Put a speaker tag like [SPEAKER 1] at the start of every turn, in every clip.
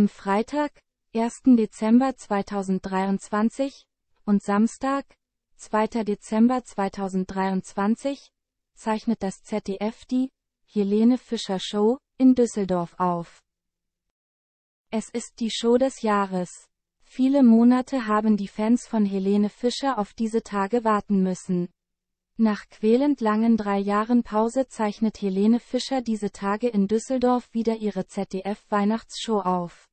[SPEAKER 1] Am Freitag, 1. Dezember 2023 und Samstag, 2. Dezember 2023, zeichnet das ZDF die Helene Fischer Show in Düsseldorf auf. Es ist die Show des Jahres. Viele Monate haben die Fans von Helene Fischer auf diese Tage warten müssen. Nach quälend langen drei Jahren Pause zeichnet Helene Fischer diese Tage in Düsseldorf wieder ihre ZDF-Weihnachtsshow auf.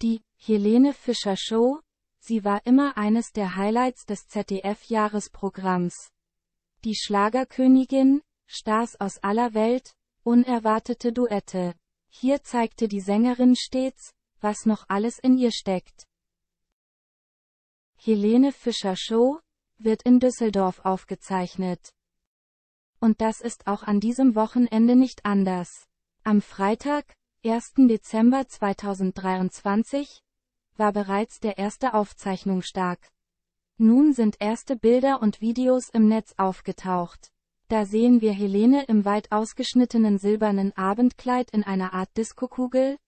[SPEAKER 1] Die Helene Fischer Show, sie war immer eines der Highlights des ZDF-Jahresprogramms. Die Schlagerkönigin, Stars aus aller Welt, unerwartete Duette. Hier zeigte die Sängerin stets, was noch alles in ihr steckt. Helene Fischer Show wird in Düsseldorf aufgezeichnet. Und das ist auch an diesem Wochenende nicht anders. Am Freitag, 1. Dezember 2023, war bereits der erste Aufzeichnung stark. Nun sind erste Bilder und Videos im Netz aufgetaucht. Da sehen wir Helene im weit ausgeschnittenen silbernen Abendkleid in einer Art Diskokugel,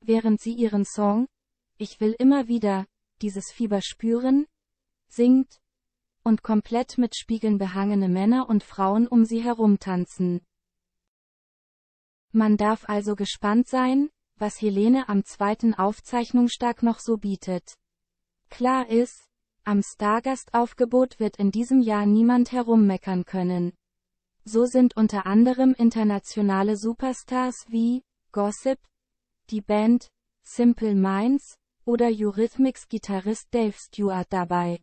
[SPEAKER 1] während sie ihren Song Ich will immer wieder dieses Fieber spüren singt und komplett mit Spiegeln behangene Männer und Frauen um sie herum tanzen. Man darf also gespannt sein, was Helene am zweiten Aufzeichnungstag noch so bietet. Klar ist, am Stargastaufgebot wird in diesem Jahr niemand herummeckern können. So sind unter anderem internationale Superstars wie Gossip, die Band, Simple Minds oder Eurythmics Gitarrist Dave Stewart dabei.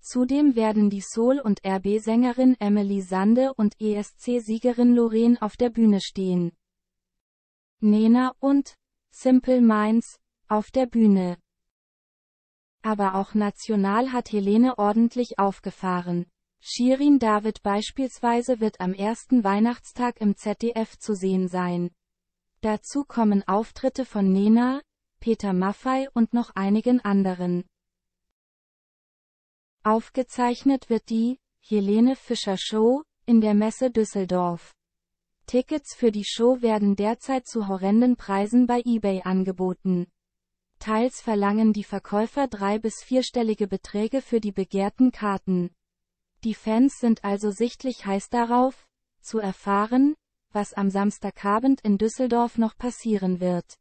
[SPEAKER 1] Zudem werden die Soul- und RB-Sängerin Emily Sande und ESC-Siegerin Lorraine auf der Bühne stehen. Nena und Simple Minds auf der Bühne. Aber auch national hat Helene ordentlich aufgefahren. Shirin David beispielsweise wird am ersten Weihnachtstag im ZDF zu sehen sein. Dazu kommen Auftritte von Nena, Peter Maffei und noch einigen anderen. Aufgezeichnet wird die Helene Fischer Show in der Messe Düsseldorf. Tickets für die Show werden derzeit zu horrenden Preisen bei eBay angeboten. Teils verlangen die Verkäufer drei- bis vierstellige Beträge für die begehrten Karten. Die Fans sind also sichtlich heiß darauf, zu erfahren, was am Samstagabend in Düsseldorf noch passieren wird.